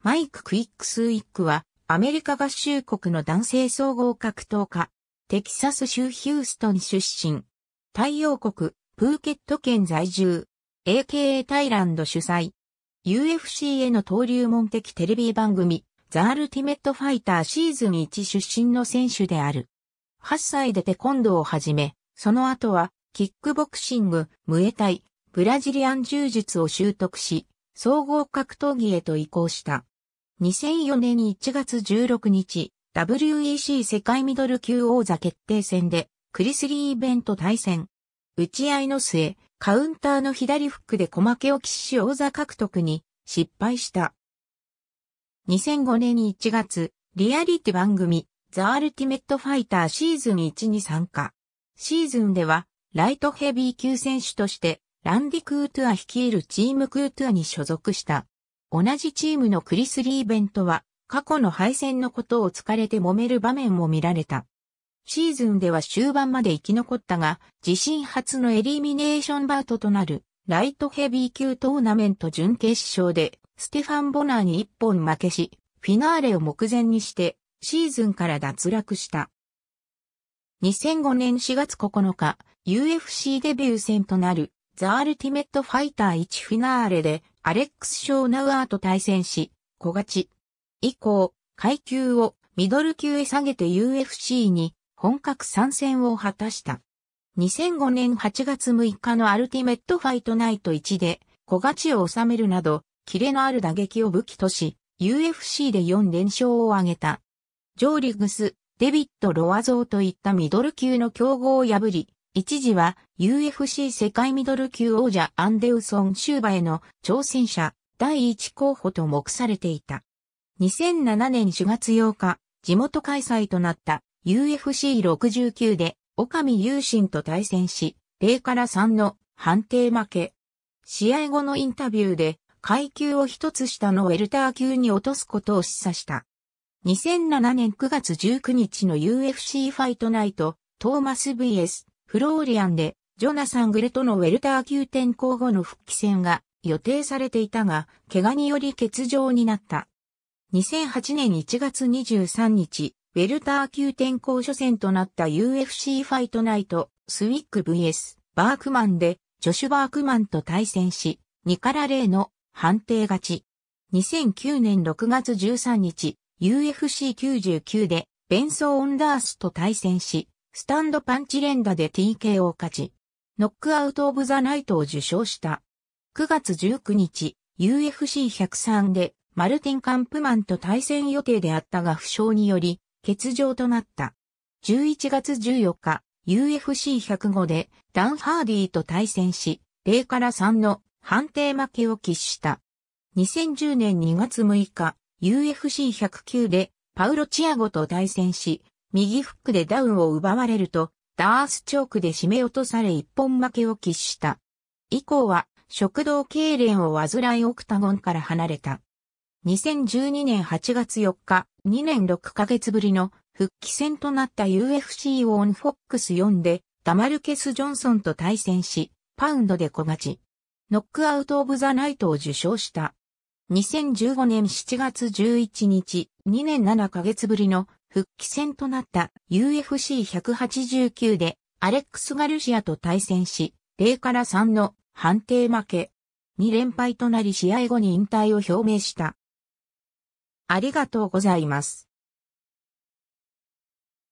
マイク・クイックスウィックは、アメリカ合衆国の男性総合格闘家、テキサス州ヒューストン出身、太陽国、プーケット県在住、AKA タイランド主催、UFC への登竜門的テレビ番組、ザ・アルティメット・ファイターシーズン1出身の選手である。8歳でテコンドを始め、その後は、キックボクシング、ムエタイ、ブラジリアン柔術を習得し、総合格闘技へと移行した。2004年1月16日、WEC 世界ミドル級王座決定戦で、クリスリーイベント対戦。打ち合いの末、カウンターの左フックで小負けを喫し王座獲得に失敗した。2005年1月、リアリティ番組、ザ・アルティメット・ファイターシーズン1に参加。シーズンでは、ライトヘビー級選手として、ランディ・クートゥア率いるチームクートゥアに所属した。同じチームのクリス・リーベントは、過去の敗戦のことを疲れて揉める場面も見られた。シーズンでは終盤まで生き残ったが、自身初のエリミネーションバートとなる、ライトヘビー級トーナメント準決勝で、ステファン・ボナーに一本負けし、フィナーレを目前にして、シーズンから脱落した。2005年4月9日、UFC デビュー戦となるザ・アルティメット・ファイター1フィナーレでアレックス・ショーナウアーと対戦し、小勝ち。以降、階級をミドル級へ下げて UFC に本格参戦を果たした。2005年8月6日のアルティメット・ファイトナイト1で小勝ちを収めるなど、キレのある打撃を武器とし、UFC で4連勝を挙げた。ジョーリグス、デビット・ロワゾーといったミドル級の強豪を破り、一時は UFC 世界ミドル級王者アンデウソン・シューバへの挑戦者第一候補と目されていた。2007年4月8日、地元開催となった UFC69 でオカミ・ユーシンと対戦し、0から3の判定負け。試合後のインタビューで階級を一つ下のウェルター級に落とすことを示唆した。2007年9月19日の UFC ファイトナイト、トーマス VS フローリアンで、ジョナサン・グレとのウェルター級転向後の復帰戦が予定されていたが、怪我により欠場になった。2008年1月23日、ウェルター級転向初戦となった UFC ファイトナイト、スウィック VS バークマンで、ジョシュ・バークマンと対戦し、2から0の判定勝ち。2009年6月13日、UFC99 で、ベンソー・オンダースと対戦し、スタンドパンチ連打で TK を勝ち、ノックアウトオブザナイトを受賞した。9月19日、UFC103 でマルティン・カンプマンと対戦予定であったが負傷により、欠場となった。11月14日、UFC105 でダン・ハーディーと対戦し、0から3の判定負けを喫した。2010年2月6日、UFC109 でパウロ・チアゴと対戦し、右フックでダウンを奪われると、ダースチョークで締め落とされ一本負けを喫した。以降は、食道痙攣を患いオクタゴンから離れた。2012年8月4日、2年6ヶ月ぶりの復帰戦となった UFC オンフォックス4で、ダマルケス・ジョンソンと対戦し、パウンドで小勝ち。ノックアウト・オブ・ザ・ナイトを受賞した。2015年7月11日、2年7ヶ月ぶりの復帰戦となった UFC189 でアレックス・ガルシアと対戦し、0から3の判定負け。2連敗となり試合後に引退を表明した。ありがとうございます。